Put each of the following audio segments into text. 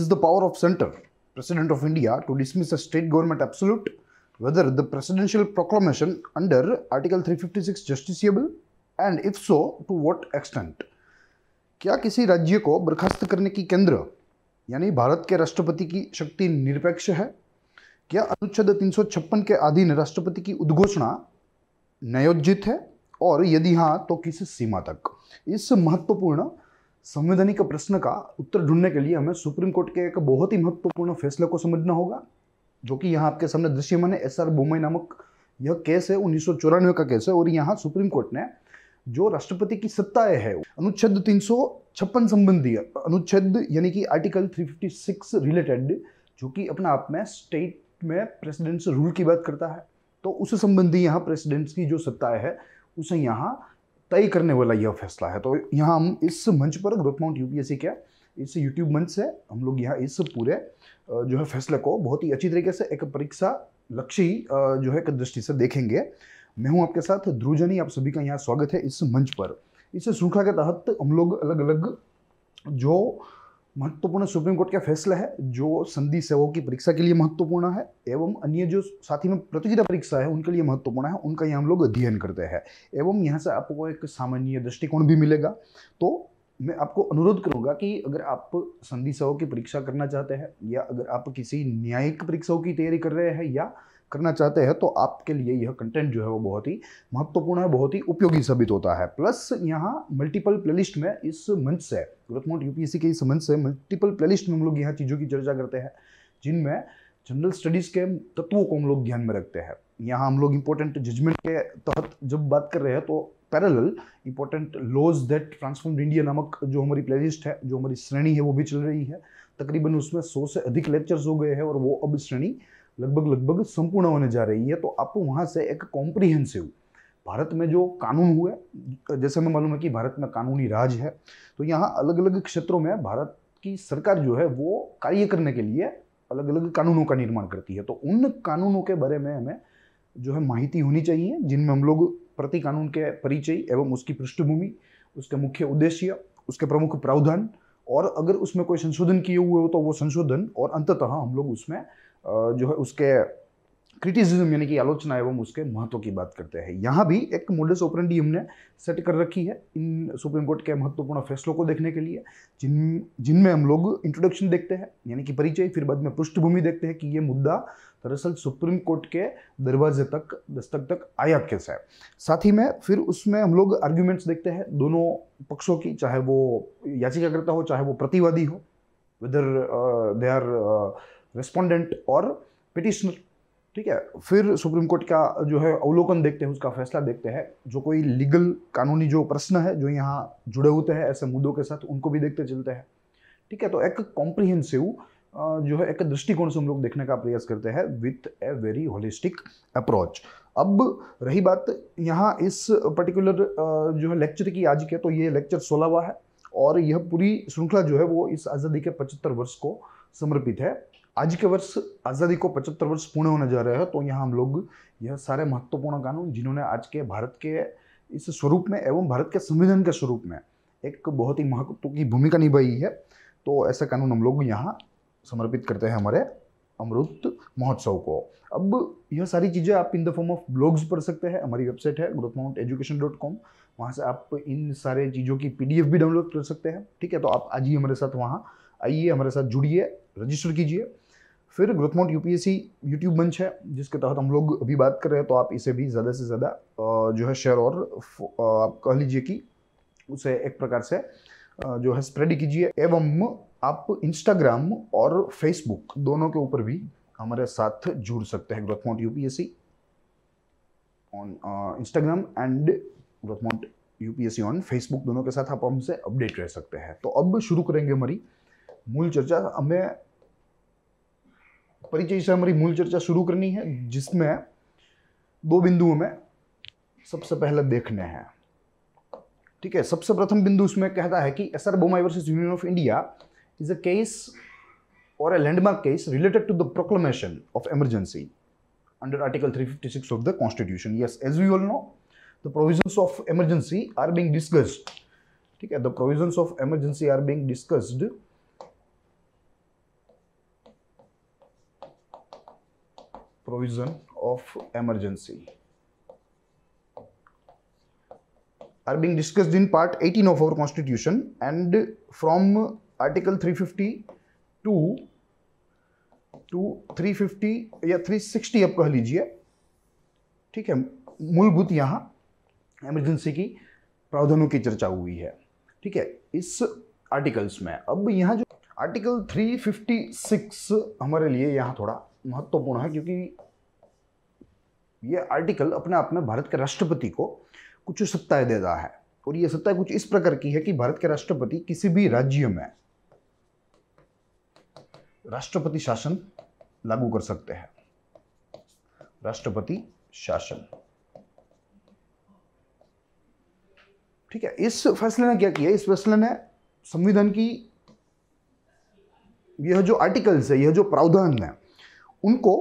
is the power of center, President of India, to dismiss a state government absolute whether the presidential proclamation under Article 356 justiciable and if so, to what extent? क्या किसी राज्य को बर्खास्त करने की केंद्र यानी भारत के राष्ट्रपति की शक्ति निरपेक्ष है क्या अनुच्छेद 356 के अधीन राष्ट्रपति की उद्घोषणा न्यायोजित है और यदि हाँ तो किस सीमा तक इस महत्वपूर्ण संवैधानिक प्रश्न का उत्तर ढूंढने के लिए हमें सुप्रीम कोर्ट के एक बहुत ही महत्वपूर्ण फैसले को समझना होगा जो कि यहाँ आपके सामने दृश्यमान है एस आर बोमई नामक यह केस है उन्नीस का केस है और यहाँ सुप्रीम कोर्ट ने जो राष्ट्रपति की सत्ताएं है अनुच्छेद तीन संबंधी अनुच्छेद यानी कि आर्टिकल 356 रिलेटेड जो कि अपना आप में स्टेट में प्रेसिडेंट्स रूल की बात करता है तो उस संबंधी यहाँ प्रेसिडेंट्स की जो सत्ताएं है उसे यहाँ तय करने वाला यह फैसला है तो यहाँ हम इस मंच पर ग्रोथ माउंट यूपीएससी के इस यूट्यूब मंच से हम लोग यहाँ इस पूरे जो है फैसले को बहुत ही अच्छी तरीके से एक परीक्षा लक्ष्य जो है एक दृष्टि से देखेंगे मैं हूँ आपके साथ ध्रुजनी आप सभी का यहाँ स्वागत है इस मंच पर इस श्रृंखला के तहत हम लोग अलग अलग जो महत्वपूर्ण सुप्रीम कोर्ट का फैसला है जो संधि सेवाओं की परीक्षा के लिए महत्वपूर्ण है एवं अन्य जो साथी में प्रतियोगिता परीक्षा है उनके लिए महत्वपूर्ण है उनका ये हम लोग अध्ययन करते हैं एवं यहाँ से आपको एक सामान्य दृष्टिकोण भी मिलेगा तो मैं आपको अनुरोध करूंगा कि अगर आप संधि सेवाओं की परीक्षा करना चाहते हैं या अगर आप किसी न्यायिक परीक्षाओं की तैयारी कर रहे हैं या करना चाहते हैं तो आपके लिए यह कंटेंट जो है वो बहुत ही महत्वपूर्ण है बहुत ही उपयोगी साबित होता है प्लस यहाँ मल्टीपल प्लेलिस्ट में इस मंच से ग्रोथमोट यूपीएससी के इस मंच से मल्टीपल प्लेलिस्ट में हम लोग यहाँ चीज़ों की चर्चा करते हैं जिनमें जनरल स्टडीज़ के तत्वों को हम लोग ध्यान में रखते हैं यहाँ हम लोग इंपॉर्टेंट जजमेंट के तहत जब बात कर रहे हैं तो parallel important laws that transform India नामक जो हमारी प्लेलिस्ट है जो हमारी श्रेणी है वो भी चल रही है तकरीबन उसमें सौ से अधिक लेक्चर्स हो गए हैं और वो अब श्रेणी लगभग लगभग संपूर्ण होने जा रही है तो आपको वहाँ से एक कॉम्प्रिहेंसिव भारत में जो कानून हुए जैसे हमें मालूम है कि भारत में कानूनी राज है तो यहाँ अलग अलग क्षेत्रों में भारत की सरकार जो है वो कार्य करने के लिए अलग अलग कानूनों का निर्माण करती है तो उन कानूनों के बारे में हमें जो है माहिती होनी चाहिए जिनमें हम लोग प्रति कानून के परिचय एवं उसकी पृष्ठभूमि उसके मुख्य उद्देश्य उसके प्रमुख प्रावधान और अगर उसमें कोई संशोधन किए हुए हो तो वो संशोधन और अंततः हम लोग उसमें जो है उसके क्रिटिसिज्म यानी कि आलोचना एवं उसके महत्व की बात करते हैं यहाँ भी एक मोडस ऑपरेंडी हमने सेट कर रखी है इन सुप्रीम कोर्ट के महत्वपूर्ण फैसलों को देखने के लिए जिन जिनमें हम लोग इंट्रोडक्शन देखते हैं यानी कि परिचय फिर बाद में पृष्ठभूमि देखते हैं कि ये मुद्दा दरअसल सुप्रीम कोर्ट के दरवाजे तक दस्तक तक आया केस है साथ ही में फिर उसमें हम लोग आर्ग्यूमेंट्स देखते हैं दोनों पक्षों की चाहे वो याचिकाकर्ता हो चाहे वो प्रतिवादी हो वेदर दे आर रेस्पोंडेंट और पिटिशनर ठीक है फिर सुप्रीम कोर्ट का जो है अवलोकन देखते हैं उसका फैसला देखते हैं जो कोई लीगल कानूनी जो प्रश्न है जो यहाँ जुड़े होते हैं ऐसे मुद्दों के साथ उनको भी देखते चलते हैं ठीक है तो एक कॉम्प्रिहेंसिव जो है एक दृष्टिकोण से हम लोग देखने का प्रयास करते हैं with a very holistic approach अब रही बात यहाँ इस पर्टिकुलर जो है लेक्चर की आज के तो ये लेक्चर सोलहवा है और यह पूरी श्रृंखला जो है वो इस आज़ादी के पचहत्तर वर्ष को समर्पित है आज के वर्ष आज़ादी को पचहत्तर वर्ष पूर्ण होने जा रहे हैं तो यहाँ हम लोग यह सारे महत्वपूर्ण कानून जिन्होंने आज के भारत के इस स्वरूप में एवं भारत के संविधान के स्वरूप में एक बहुत ही महत्व की भूमिका निभाई है तो ऐसा कानून हम लोग यहाँ समर्पित करते हैं हमारे अमृत महोत्सव को अब यह सारी चीज़ें आप in the form of blogs पढ़ सकते हैं हमारी वेबसाइट है growth mount education dot com वहाँ से आप इन सारे चीज़ों की पी भी डाउनलोड कर सकते हैं ठीक है तो आप आज ही हमारे साथ वहाँ आइए हमारे साथ जुड़िए रजिस्टर कीजिए फिर ग्रोथ माउंट यूपीएससी यूट्यूब मंच है जिसके तहत हम लोग अभी बात कर रहे हैं तो आप इसे भी ज़्यादा से ज़्यादा जो है शेयर और आप कह लीजिए कि उसे एक प्रकार से जो है स्प्रेड कीजिए एवं आप इंस्टाग्राम और फेसबुक दोनों के ऊपर भी हमारे साथ जुड़ सकते हैं Growthmount UPSC on Instagram and mount UPSC on Facebook दोनों के साथ आप हमसे अपडेट रह सकते हैं तो अब शुरू करेंगे हमारी मूल चर्चा हमें परिचय से हमारी मूल चर्चा शुरू करनी है जिसमें दो बिंदुओं में सबसे पहले देखने हैं ठीक है सबसे प्रथम बिंदु उसमें कहता है कि S R Bommai versus union of India is a case or a landmark case related to the proclamation of emergency under Article 356 of the Constitution. Yes, as we all know, the provisions of emergency are being discussed. Okay, the provisions of emergency are being discussed provision of emergency are being discussed in part 18 of our constitution and from article 352 to 350 या 360 आप कह लीजिए ठीक है मूलभूत यहाँ emergency की प्रावधानों की चर्चा हुई है ठीक है इस आर्टिकल्स में अब यहाँ जो आर्टिकल 356 हमारे लिए यहाँ थोड़ा महत्वपूर्ण है क्योंकि ये आर्टिकल अपने आप में भारत के राष्ट्रपति को कुछ सत्ताएं देता है और ये सत्ता कुछ इस प्रकार की है कि भारत के राष्ट्रपति किसी भी राज्य में राष्ट्रपति शासन लागू कर सकते हैं राष्ट्रपति शासन ठीक है इस फैसले ने क्या किया इस फैसले ने संविधान की यह जो आर्टिकल्स है यह जो प्रावधान है उनको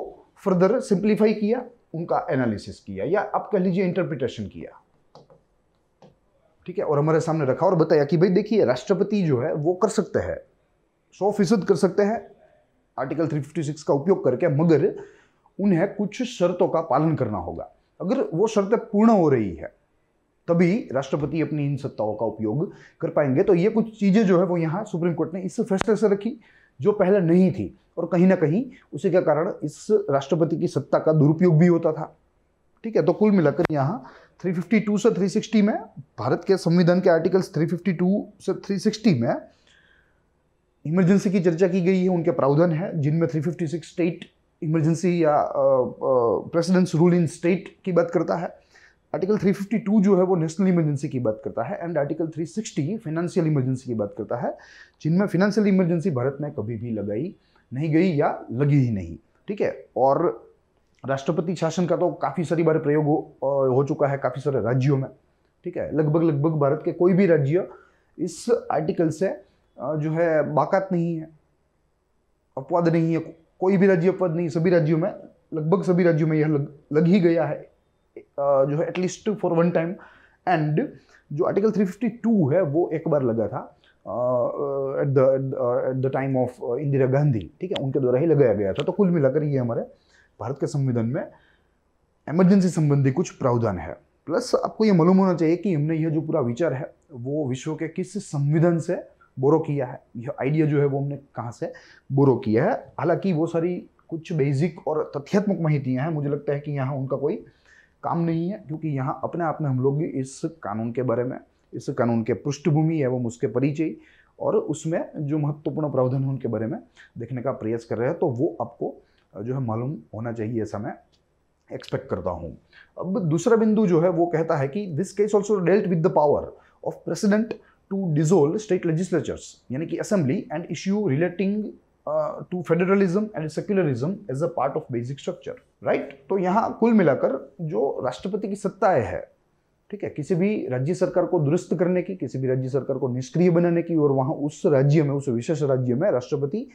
फर्दर सिंप्लीफाई किया उनका एनालिसिस किया या आप कह लीजिए इंटरप्रिटेशन किया ठीक है और हमारे सामने रखा और बताया कि भाई देखिए राष्ट्रपति जो है वो कर सकते हैं सौ फीसद कर सकते हैं आर्टिकल 356 का उपयोग करके मगर उन्हें कुछ शर्तों का पालन करना होगा अगर वो शर्तें पूर्ण हो रही है तभी राष्ट्रपति अपनी इन सत्ताओं का उपयोग कर पाएंगे तो ये कुछ चीज़ें जो है वो यहाँ सुप्रीम कोर्ट ने इस फैसले से रखी जो पहले नहीं थी और कहीं ना कहीं उसी के कारण इस राष्ट्रपति की सत्ता का दुरुपयोग भी होता था ठीक है तो कुल मिलाकर यहाँ 352 से 360 में भारत के संविधान के आर्टिकल्स 352 से 360 में इमरजेंसी की चर्चा की गई है उनके प्रावधान है जिनमें 356 स्टेट इमरजेंसी या प्रेसिडेंट्स रूल इन स्टेट की बात करता है आर्टिकल 352 जो है वो नेशनल इमरजेंसी की बात करता है एंड आर्टिकल 360 फाइनेंशियल इमरजेंसी की बात करता है जिनमें फाइनेंशियल इमरजेंसी भारत में कभी भी लगाई नहीं गई या लगी ही नहीं ठीक है और राष्ट्रपति शासन का तो काफ़ी सारी बार प्रयोग हो, हो चुका है काफ़ी सारे राज्यों में ठीक है लगभग लगभग भारत के कोई भी राज्य इस आर्टिकल से जो है बाकात नहीं है अपवाद नहीं है कोई भी राज्य अपवाद नहीं सभी राज्यों में लगभग सभी राज्यों में यह लग, लग ही गया है जो है at least for one time and जो आर्टिकल 352 है वो एक बार लगा था at the at the time of Indira Gandhi ठीक है उनके द्वारा ही लगाया गया था तो कुल मिलाकर ये हमारे भारत के संविधान में इमरजेंसी संबंधी कुछ प्रावधान है प्लस आपको ये मालूम होना चाहिए कि हमने यह जो पूरा विचार है वो विश्व के किस संविधान से बोरो किया है यह आइडिया जो है वो हमने कहाँ से बोरो किया है हालांकि वो सारी कुछ बेसिक और तथ्यात्मक महितियाँ हैं मुझे लगता है कि यहाँ उनका कोई काम नहीं है क्योंकि यहाँ अपने आप में हम लोग भी इस कानून के बारे में इस कानून के पृष्ठभूमि एवं उसके परिचय और उसमें जो महत्वपूर्ण प्रावधान है उनके बारे में देखने का प्रयास कर रहे हैं तो वो आपको जो है मालूम होना चाहिए ऐसा मैं एक्सपेक्ट करता हूँ अब दूसरा बिंदु जो है वो कहता है कि this case also dealt with the power of president to dissolve state legislatures यानी कि assembly and issue relating to federalism federalism and secularism as a part of basic structure, तो यहाँ कुल मिलाकर जो राष्ट्रपति की सत्ताएं है ठीक है किसी भी राज्य सरकार को दुरुस्त करने की किसी भी राज्य सरकार को निष्क्रिय बनाने की और वहाँ उस राज्य में उस विशेष राज्य में राष्ट्रपति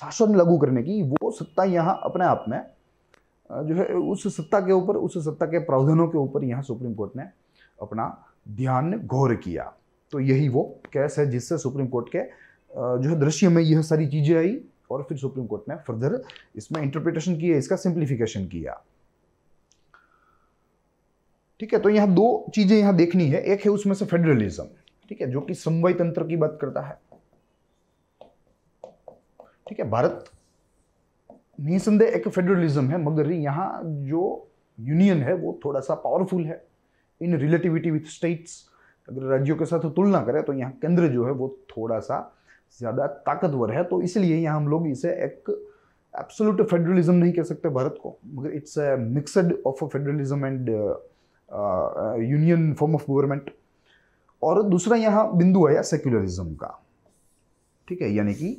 शासन लागू करने की वो सत्ता यहाँ अपने आप में uh, जो है उस सत्ता के ऊपर उस सत्ता के प्रावधानों के ऊपर यहाँ सुप्रीम कोर्ट ने अपना ध्यान गौर किया तो यही वो केस है जिससे सुप्रीम कोर्ट के जो है दृश्य में यह सारी चीज़ें आई और फिर सुप्रीम कोर्ट ने फर्दर इसमें इंटरप्रिटेशन किया इसका सिंप्लीफिकेशन किया ठीक है तो यहां दो चीज़ें यहां देखनी है एक है उसमें से फेडरलिज्म ठीक है जो कि समवाय तंत्र की बात करता है ठीक है भारत निसंदेह एक फेडरलिज्म है मगर यहां जो यूनियन है वो थोड़ा सा पावरफुल है इन रिलेटिविटी विथ स्टेट्स अगर राज्यों के साथ तुलना करें तो यहाँ केंद्र जो है वो थोड़ा सा ज़्यादा ताकतवर है तो इसलिए यहाँ हम लोग इसे एक एब्सोल्यूट फेडरलिज्म नहीं कह सकते भारत को मगर it's a mixed of federalism and union form of government और दूसरा यहाँ बिंदु आया सेक्युलरिज्म का ठीक है यानी कि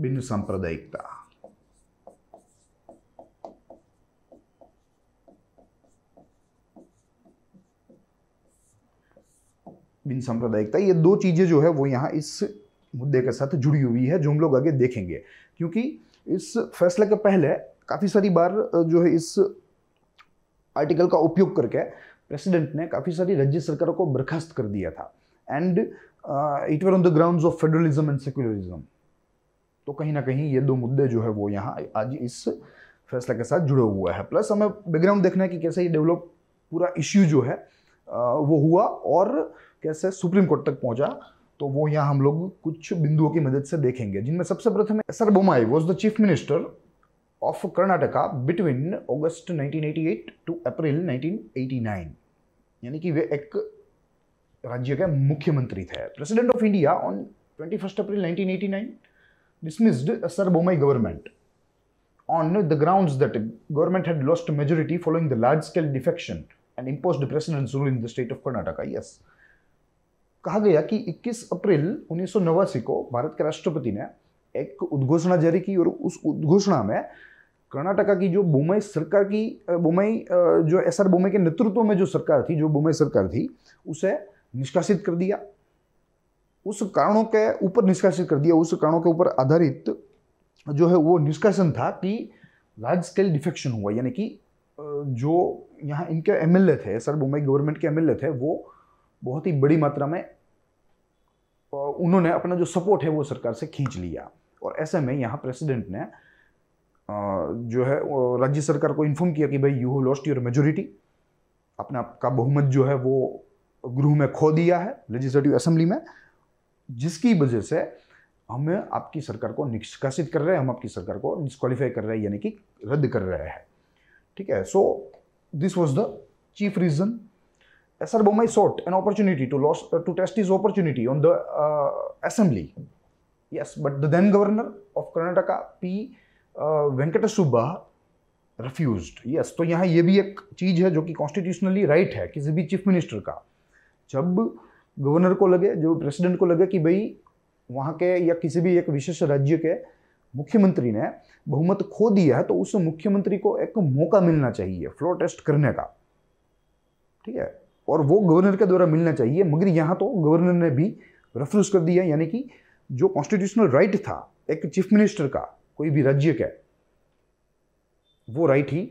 बिंदु सांप्रदायिकता बिन सांप्रदायिकता ये दो चीज़ें जो है वो यहाँ इस मुद्दे के साथ जुड़ी हुई है जो हम लोग आगे देखेंगे क्योंकि इस फैसले के पहले काफ़ी सारी बार जो है इस आर्टिकल का उपयोग करके प्रेसिडेंट ने काफ़ी सारी राज्य सरकारों को बर्खास्त कर दिया था and it were on the ground of federalism and secularism तो कहीं ना कहीं ये दो मुद्दे जो है वो यहाँ आज इस फैसले के साथ जुड़े हुआ है प्लस हमें बैकग्राउंड देखना है कि कैसे ये डेवलप पूरा इश्यू जो है वो हुआ और कैसे सुप्रीम कोर्ट तक पहुंचा तो वो यहाँ हम लोग कुछ बिंदुओं की मदद से देखेंगे जिनमें सबसे प्रथम sir Bommai was the chief minister of Karnataka between August 1988 to April 1989 यानी कि वे एक राज्य के मुख्यमंत्री थे president of India on twenty April nineteen dismissed sir Bommai government on the ground that government had lost majority following the large scale defection and impose president rule in the state of Karnataka yes कहा गया कि 21 अप्रैल उन्नीस को भारत के राष्ट्रपति ने एक उद्घोषणा जारी की और उस उद्घोषणा में कर्नाटका की जो बुम्बई सरकार की बुम्बई जो एस आर बोमई के नेतृत्व में जो सरकार थी जो बुम्बई सरकार थी उसे निष्कासित कर दिया उस कारणों के ऊपर निष्कासित कर दिया उस कारणों के ऊपर आधारित जो है वो निष्कासन था कि लार्ज स्केल डिफेक्शन हुआ यानी कि जो यहाँ इनके एमएलए थे सर बोम्बई गवर्नमेंट के एमएलए थे वो बहुत ही बड़ी मात्रा में उन्होंने अपना जो सपोर्ट है वो सरकार से खींच लिया और ऐसे में यहाँ प्रेसिडेंट ने जो है राज्य सरकार को इन्फॉर्म किया कि भाई you have lost your majority अपने आपका बहुमत जो है वो गृह में खो दिया है लेजिस्लेटिव असेंबली में जिसकी वजह से हम आपकी सरकार को निष्कासित कर रहे हैं हम आपकी सरकार को डिस्कालीफाई कर रहे हैं यानी कि रद्द कर रहे हैं ठीक है so this was the chief reason sir Sarbommai sought an opportunity to, loss, uh, to test his opportunity on the uh, assembly. Yes, but the then governor of Karnataka, P. Venkat Subba refused yes to yahan ye bhi ek cheez hai jo ki constitutionally right hai kisi bhi chief minister ka jab governor ko lage जो president ko lage ki bhai वहाँ के या किसी भी एक विशेष राज्य के मुख्यमंत्री ने बहुमत खो दिया है तो उस मुख्यमंत्री को एक मौका मिलना चाहिए फ्लो टेस्ट करने का ठीक है और वो गवर्नर के द्वारा मिलना चाहिए मगर यहाँ तो गवर्नर ने भी रेफ्यूज़ कर दिया यानी कि जो कॉन्स्टिट्यूशनल राइट था एक चीफ मिनिस्टर का कोई भी राज्य का वो राइट ही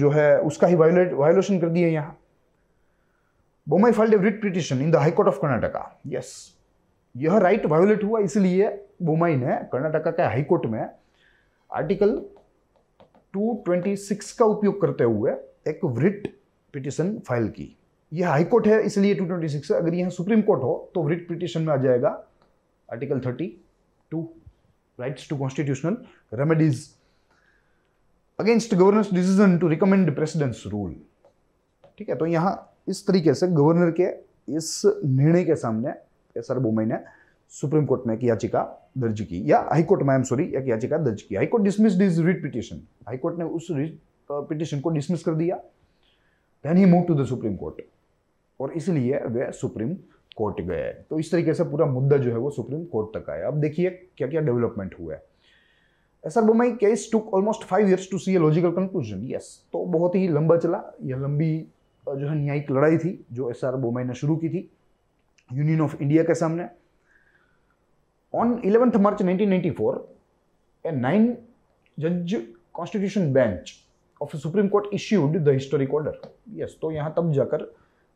जो है उसका ही वायोलेट वायोलेशन कर दिया यहाँ Bommai filed writ petition in the high court of Karnataka yes यह राइट वायोलेट हुआ इसलिए बोमाई ने कर्नाटका के हाई कोर्ट में आर्टिकल 226 का उपयोग करते हुए एक रिट पिटिशन फाइल की ये हाई कोर्ट है इसलिए टू ट्वेंटी सिक्स अगर यहाँ सुप्रीम कोर्ट हो तो रिट पिटिशन में आ जाएगा article thirty two rights to constitutional remedies against governor's decision to recommend president's rule ठीक है तो यहां इस तरीके से गवर्नर के इस निर्णय के सामने एस आर बोमई ने सुप्रीम कोर्ट में एक याचिका दर्ज की या हाईकोर्ट में एम सॉरी एक याचिका दर्ज की high court dismiss is writ petition high court ने उस रिट पिटिशन को डिसमिस कर दिया then he move to the supreme court और इसलिए वे सुप्रीम कोर्ट गए तो इस तरीके से पूरा मुद्दा जो है वो सुप्रीम कोर्ट तक आया अब देखिए क्या क्या डेवलपमेंट हुआ है S R Bommai case took almost five years to see a logical conclusion yes तो बहुत ही लंबा चला यह लंबी जो है न्यायिक लड़ाई थी जो एस आर बोमाई ने शुरू की थी यूनियन ऑफ इंडिया के सामने on eleventh March 1994 a nine जज constitution bench of supreme court issued the historic order yes तो यहाँ तब जाकर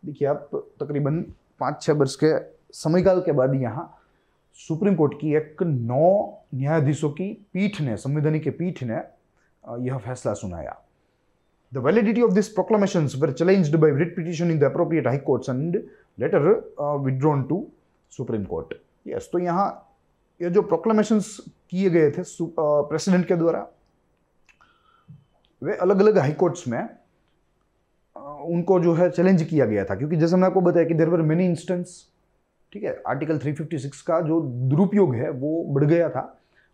देखिए आप तकरीबन पाँच छः वर्ष के समयकाल के बाद यहाँ सुप्रीम कोर्ट की एक नौ न्यायाधीशों की पीठ ने संविधानिक पीठ ने यह फैसला सुनाया the validity of this proclamation were challenged by writ petition in the appropriate high courts and later withdrawn to supreme court yes तो यहाँ ये यह जो प्रोक्लामेशन किए गए थे प्रेसिडेंट के द्वारा वे अलग अलग हाईकोर्ट्स में उनको जो है चैलेंज किया गया था क्योंकि जैसे मैंने आपको बताया कि देर वर मेनी इंस्टेंस ठीक है आर्टिकल 356 का जो दुरुपयोग है वो बढ़ गया था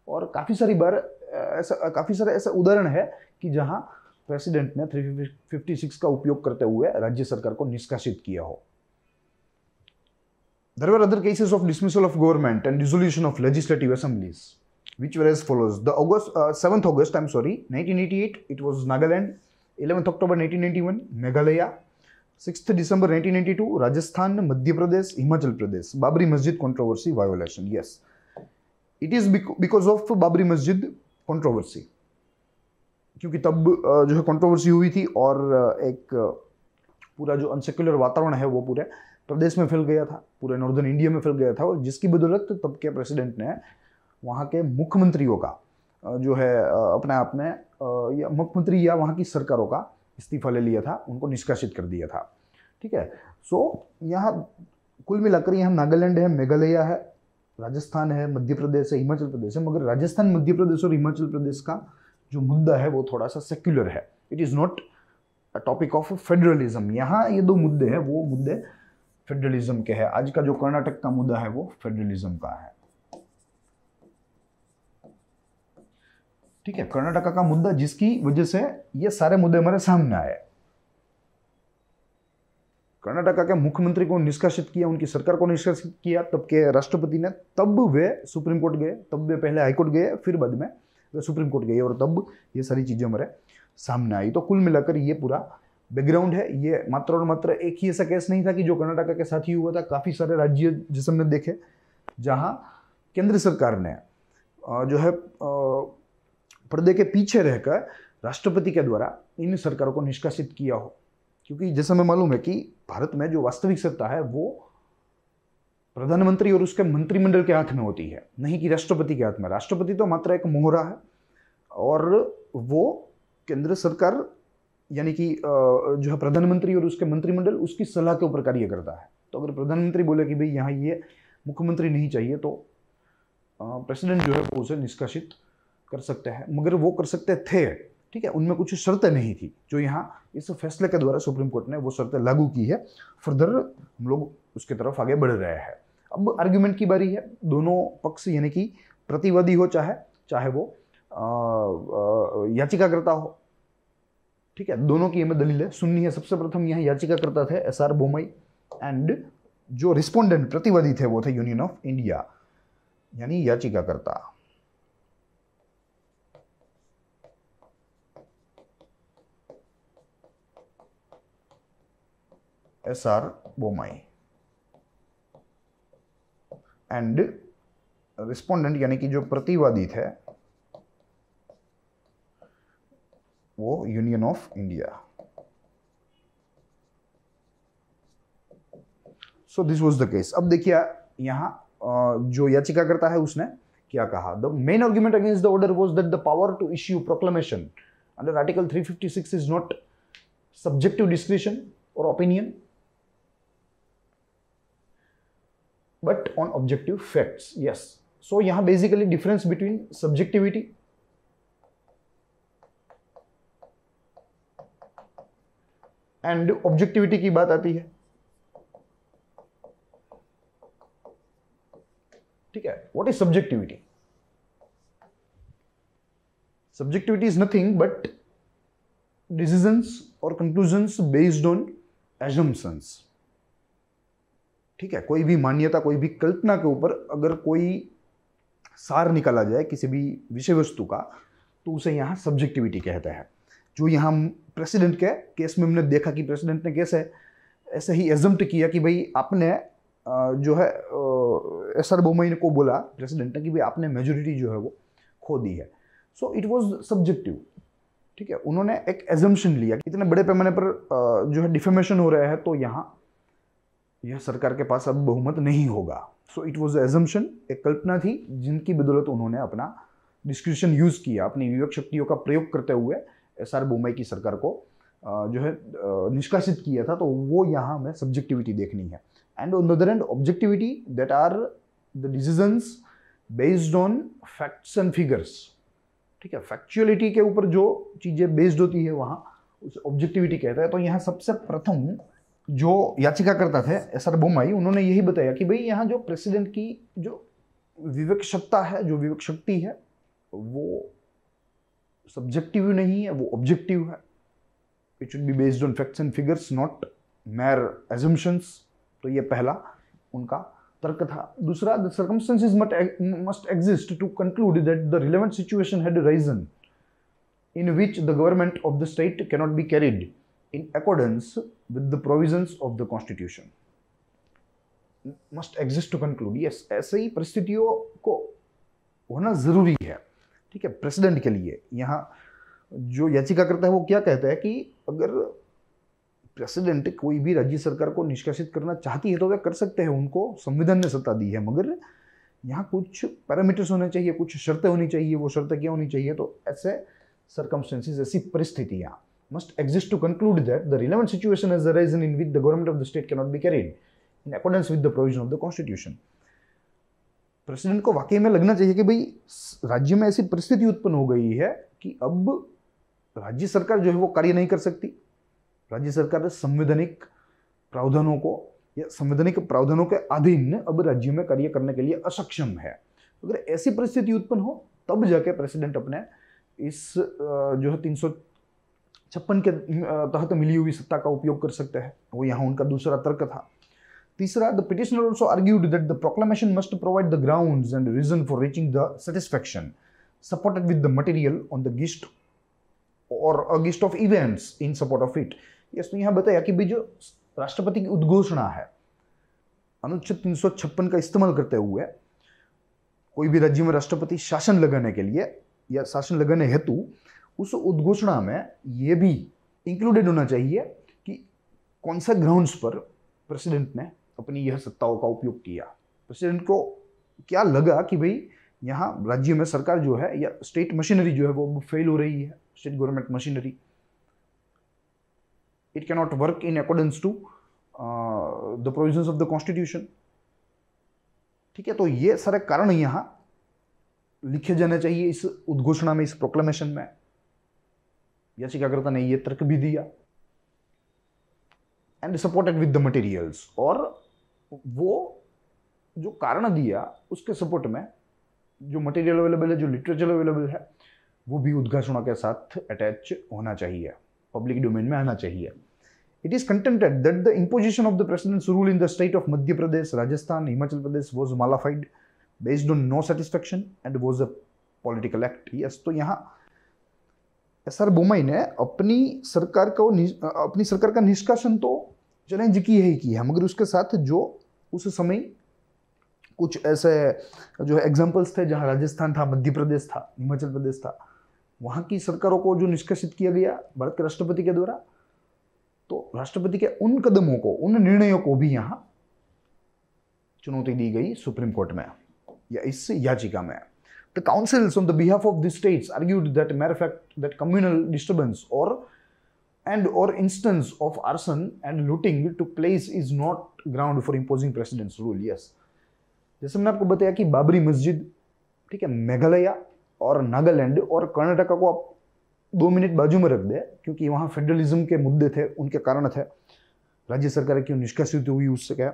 और काफ़ी सारी बार ऐसा काफ़ी सारे ऐसा उदाहरण है कि जहाँ प्रेसिडेंट ने 356 का उपयोग करते हुए राज्य सरकार को निष्कासित किया हो There were other cases of dismissal of government and dissolution of legislative assemblies, which were as follows. The August, uh, 7th August, I'm sorry, 1988, it was Nagaland. Eleventh October 1991 Meghalaya six December 1992 Rajasthan Madhya Pradesh Himachal Pradesh Babri Masjid controversy violation yes it is because of Babri Masjid controversy क्योंकि तब जो है controversy हुई थी और एक पूरा जो अनसेक्युलर वातावरण है वो पूरे प्रदेश में फैल गया था पूरे नॉर्दर्न इंडिया में फैल गया था और जिसकी बदौलत तब के प्रेसिडेंट ने वहाँ के मुख्यमंत्रियों का जो है अपने आप में या मुख्यमंत्री या वहाँ की सरकारों का इस्तीफा ले लिया था उनको निष्कासित कर दिया था ठीक है सो यहाँ कुल मिलाकर यहाँ नागालैंड है मेघालय है राजस्थान है मध्य प्रदेश है हिमाचल प्रदेश है मगर राजस्थान मध्य प्रदेश और हिमाचल प्रदेश का जो मुद्दा है वो थोड़ा सा सेक्युलर है it is not a topic of federalism यहाँ ये दो मुद्दे हैं वो मुद्दे फेडरलिज्म के है आज का जो कर्नाटक का मुद्दा है वो फेडरलिज्म का है ठीक है कर्नाटका का मुद्दा जिसकी वजह से ये सारे मुद्दे हमारे सामने आए कर्नाटका के मुख्यमंत्री को निष्कासित किया उनकी सरकार को निष्कासित किया तब के राष्ट्रपति ने तब वे सुप्रीम कोर्ट गए तब वे पहले हाईकोर्ट गए फिर बाद में वे सुप्रीम कोर्ट गए और तब ये सारी चीज़ें हमारे सामने आई तो कुल मिलाकर ये पूरा बैकग्राउंड है ये मात्र और मात्र एक ही ऐसा केस नहीं था कि जो कर्नाटका के साथ ही हुआ था काफ़ी सारे राज्य जिस हमने देखे जहाँ केंद्र सरकार ने जो है पर्दे के पीछे रहकर राष्ट्रपति के द्वारा इन सरकारों को निष्कासित किया हो क्योंकि जैसा हमें मालूम है कि भारत में जो वास्तविक सत्ता है वो प्रधानमंत्री और उसके मंत्रिमंडल के हाथ में होती है नहीं कि राष्ट्रपति के हाथ में राष्ट्रपति तो मात्र एक मोहरा है और वो केंद्र सरकार यानी कि जो है प्रधानमंत्री और उसके मंत्रिमंडल उसकी सलाह के ऊपर कार्य करता है तो अगर प्रधानमंत्री बोले कि भाई यहाँ ये मुख्यमंत्री नहीं चाहिए तो प्रेसिडेंट जो है वो उसे निष्कासित कर सकते हैं मगर वो कर सकते थे ठीक है उनमें कुछ शर्तें नहीं थी जो यहाँ इस फैसले के द्वारा सुप्रीम कोर्ट ने वो शर्तें लागू की है फर्दर हम लोग उसके तरफ आगे बढ़ रहे हैं अब आर्ग्यूमेंट की बारी है दोनों पक्ष यानी कि प्रतिवादी हो चाहे चाहे वो याचिकाकर्ता हो ठीक है दोनों की हमें दलील है सुननी है सबसे प्रथम यहाँ याचिकाकर्ता थे एस आर बोमई एंड जो रिस्पोंडेंट प्रतिवादी थे वो थे यूनियन ऑफ इंडिया यानी याचिकाकर्ता S R Bomai. And respondent यानी कि जो प्रतिवादी थे वो union of India so this was the case अब देखिए यहां जो याचिका करता है उसने क्या कहा the main argument against the order was that the power to issue proclamation under article 356 is not subjective discretion और opinion but on objective facts yes so यहां basically difference between subjectivity and objectivity की बात आती है ठीक है what is subjectivity subjectivity is nothing but decisions और conclusion based on assumptions ठीक है कोई भी मान्यता कोई भी कल्पना के ऊपर अगर कोई सार निकाला जाए किसी भी विषय वस्तु का तो उसे यहाँ सब्जेक्टिविटी कहते हैं जो यहाँ प्रेसिडेंट के केस में हमने देखा कि प्रेसिडेंट ने कैसे ऐसे ही एजम्प्ट किया कि भाई आपने जो है एस आर बोमइन को बोला प्रेसिडेंट ने कि भाई आपने मेजोरिटी जो है वो खो दी है सो इट वॉज सब्जेक्टिव ठीक है उन्होंने एक एजम्पन लिया कि इतने बड़े पैमाने पर जो है डिफेमेशन हो रहा है तो यहाँ यह सरकार के पास अब बहुमत नहीं होगा सो इट वॉज एजम्पन एक कल्पना थी जिनकी बदौलत उन्होंने अपना डिस्क्रिप्शन यूज़ किया अपनी विवेक शक्तियों का प्रयोग करते हुए एस आर बोम्बई की सरकार को जो है निष्कासित किया था तो वो यहाँ हमें सब्जेक्टिविटी देखनी है and on other end objectivity that are the decisions based on facts and figures ठीक है फैक्चुअलिटी के ऊपर जो चीज़ें बेस्ड होती है वहाँ उसे ऑब्जेक्टिविटी कहता है तो यहाँ सबसे प्रथम जो याचिकाकर्ता थे एस आर बोमाई उन्होंने यही बताया कि भाई यहाँ जो प्रेसिडेंट की जो विवेक सत्ता है जो विवेक शक्ति है वो सब्जेक्टिव नहीं है वो ऑब्जेक्टिव है it should be based on facts and figures not mere assumptions तो ये पहला उनका तर्क था दूसरा the circumstances must exist to conclude that the relevant situation had arisen in which the government of the state cannot be carried in accordance with the provisions of the constitution must exist to conclude yes ऐसे ही परिस्थितियों को होना ज़रूरी है ठीक है president के लिए यहाँ जो याचिका करता है वो क्या कहता है कि अगर प्रेसिडेंट कोई भी राज्य सरकार को निष्कासित करना चाहती है तो वह कर सकते हैं उनको संविधान ने सत्ता दी है मगर यहाँ कुछ पैरामीटर्स होने चाहिए कुछ शर्तें होनी चाहिए वो शर्तें क्या होनी चाहिए तो ऐसे सरकमस्टेंसेज ऐसी परिस्थितियाँ must exist to conclude that the relevant situation has arisen in which the government of the state cannot be carried in accordance with the provision of the constitution president को वाकई में लगना चाहिए कि भाई राज्य में ऐसी परिस्थिति उत्पन्न हो गई है कि अब राज्य सरकार जो है वो कार्य नहीं कर सकती राज्य सरकार संवैधानिक प्रावधानों को या संवैधानिक प्रावधानों के अधीन अब राज्य में कार्य करने के लिए असक्षम है अगर ऐसी परिस्थिति उत्पन्न हो तब जाके प्रेसिडेंट अपने इस जो है तीन छप्पन के तहत मिली हुई सत्ता का उपयोग कर सकते हैं वो यहाँ उनका दूसरा तर्क था तीसरा the petitioner also argued that the proclamation must provide the ground and reason for reaching the satisfaction supported with the material on the gist और a gist of events in support of it yes तो यहाँ बताया कि भाई जो राष्ट्रपति की उद्घोषणा है अनुच्छेद तीन सौ छप्पन का इस्तेमाल करते हुए कोई भी राज्य में राष्ट्रपति शासन लगाने के लिए या शासन लगाने हेतु उस उद्घोषणा में ये भी इंक्लूडेड होना चाहिए कि कौन सा ग्राउंड्स पर प्रेसिडेंट ने अपनी यह सत्ताओं का उपयोग किया प्रेसिडेंट को क्या लगा कि भाई यहाँ राज्य में सरकार जो है या स्टेट मशीनरी जो है वो फेल हो रही है state government machinery it can not work in accordance to the provisions of the constitution ठीक है तो ये सारे कारण यहाँ लिखे जाने चाहिए इस उद्घोषणा में इस प्रोक्लेमेशन में याचिकाकर्ता ने यह तर्क भी दिया and supported with the materials और वो जो कारण दिया उसके सपोर्ट में जो मटेरियल अवेलेबल है जो लिटरेचर अवेलेबल है वो भी उद्घोषणा के साथ अटैच होना चाहिए पब्लिक डोमेन में आना चाहिए it is contended that the imposition of the president rule in the state of Madhya Pradesh Rajasthan Himachal Pradesh was malafide based on no satisfaction and was a political act yes तो यहाँ एस आर बोमई ने अपनी सरकार को अपनी सरकार का निष्कासन तो चैलेंज की है ही किया है मगर उसके साथ जो उस समय कुछ ऐसे जो है एग्जाम्पल्स थे जहाँ राजस्थान था मध्य प्रदेश था हिमाचल प्रदेश था वहाँ की सरकारों को जो निष्कासित किया गया भारत के राष्ट्रपति के द्वारा तो राष्ट्रपति के उन कदमों को उन निर्णयों को भी यहाँ चुनौती दी गई सुप्रीम कोर्ट में या इस याचिका में The councils on the behalf of the states argued that matter of fact that communal disturbance or and or instance of arson and looting took place is not ground for imposing precedence rule yes जैसे मैंने आपको बताया कि बाबरी मस्जिद ठीक है मेघालय और नागालैंड और कर्नाटका को आप दो मिनट बाजू में रख दें क्योंकि वहाँ फेडरलिज्म के मुद्दे थे उनके कारण थे राज्य सरकार क्यों निष्कासित हुई उससे क्या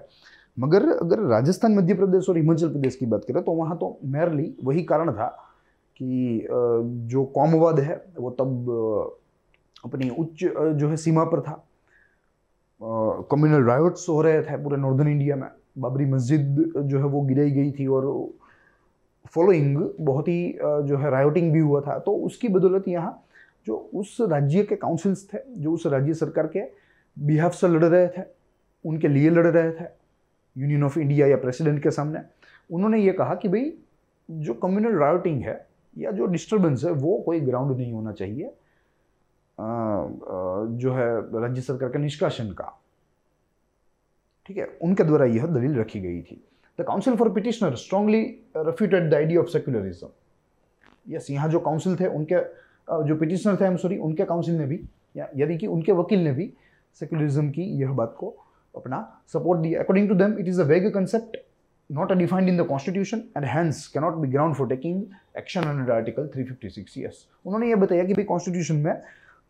मगर अगर राजस्थान मध्य प्रदेश और हिमाचल प्रदेश की बात करें तो वहाँ तो मेयरली वही कारण था कि जो कौमवाद है वो तब अपनी उच्च जो है सीमा पर था कम्युनल रायोट्स हो रहे थे पूरे नॉर्दर्न इंडिया में बाबरी मस्जिद जो है वो गिराई गई थी और फॉलोइंग बहुत ही जो है रायोटिंग भी हुआ था तो उसकी बदौलत यहाँ जो उस राज्य के काउंसिल्स थे जो उस राज्य सरकार के बिहाफ से लड़ रहे थे उनके लिए लड़ रहे थे यूनियन ऑफ इंडिया या प्रेसिडेंट के सामने उन्होंने ये कहा कि भाई जो कम्युनल राउटिंग है या जो डिस्टर्बेंस है वो कोई ग्राउंड नहीं होना चाहिए जो है राज्य सरकार के निष्कासन का ठीक है उनके द्वारा यह दलील रखी गई थी the council for petitioner strongly refuted the idea of secularism yes यहाँ जो काउंसिल थे उनके जो पिटिशनर थे सॉरी उनके काउंसिल ने भी यानी कि उनके वकील ने भी सेक्युलरिज्म की यह बात को अपना सपोर्ट दिया according to them it is a vague concept not a not defined in the constitution and be ground for taking action under article three fifty six yes उन्होंने ये बताया कि भाई कॉन्स्टिट्यूशन में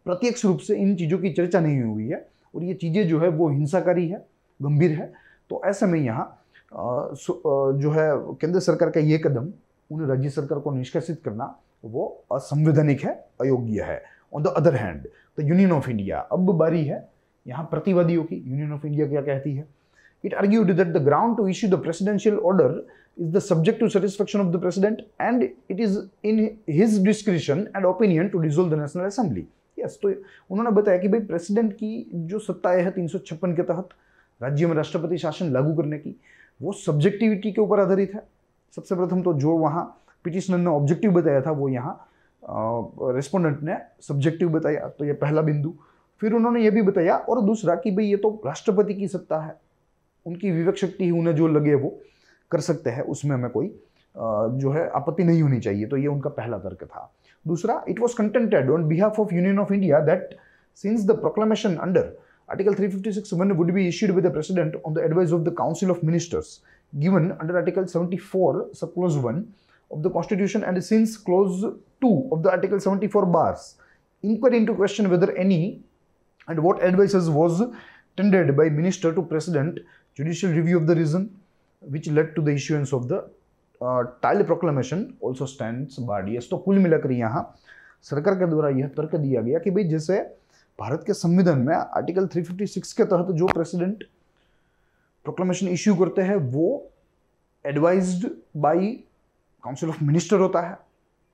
प्रत्यक्ष रूप से इन चीज़ों की चर्चा नहीं हुई है और ये चीज़ें जो है वो हिंसाकारी है गंभीर है तो ऐसे में यहाँ जो है केंद्र सरकार का ये कदम उन राज्य सरकार को निष्कासित करना वो असंवैधानिक है अयोग्य है on the other hand the union of India अब बारी है यहाँ प्रतिवादियों की यूनियन ऑफ इंडिया क्या कहती है it argued that the ground to issue the presidential order is the subject to satisfaction of the president and it is in his discretion and opinion to dissolve the national assembly yes तो उन्होंने बताया कि भाई president की जो सत्ताएं है तीन सौ छप्पन के तहत राज्य में राष्ट्रपति शासन लागू करने की वो सब्जेक्टिविटी के ऊपर आधारित है सबसे प्रथम तो जो वहाँ पिटिशनर ने ऑब्जेक्टिव बताया था वो यहाँ रेस्पोंडेंट ने सब्जेक्टिव बताया तो ये पहला बिंदु फिर उन्होंने ये भी बताया और दूसरा कि भाई ये तो राष्ट्रपति की सत्ता है उनकी विवेक शक्ति ही उन्हें जो लगे वो कर सकते हैं उसमें हमें कोई जो है आपत्ति नहीं होनी चाहिए तो ये उनका पहला तर्क था दूसरा it was contended on behalf of union of India that since the proclamation under article three fifty six would be issued with the president on the advice of the council of ministers given under article seventy four sub clause one of the constitution and since clause two of the article seventy four bars inquiry into question whether any and what advices was tendered by minister to president judicial review of the reason which led to the issuance of the uh, टाइल proclamation also stand barred तो कुल मिलाकर यहाँ सरकार के द्वारा यह तर्क दिया गया कि भाई जैसे भारत के संविधान में आर्टिकल 356 के तहत जो प्रेसिडेंट प्रोक्लेमेशन इश्यू करते हैं वो advised by council of minister होता है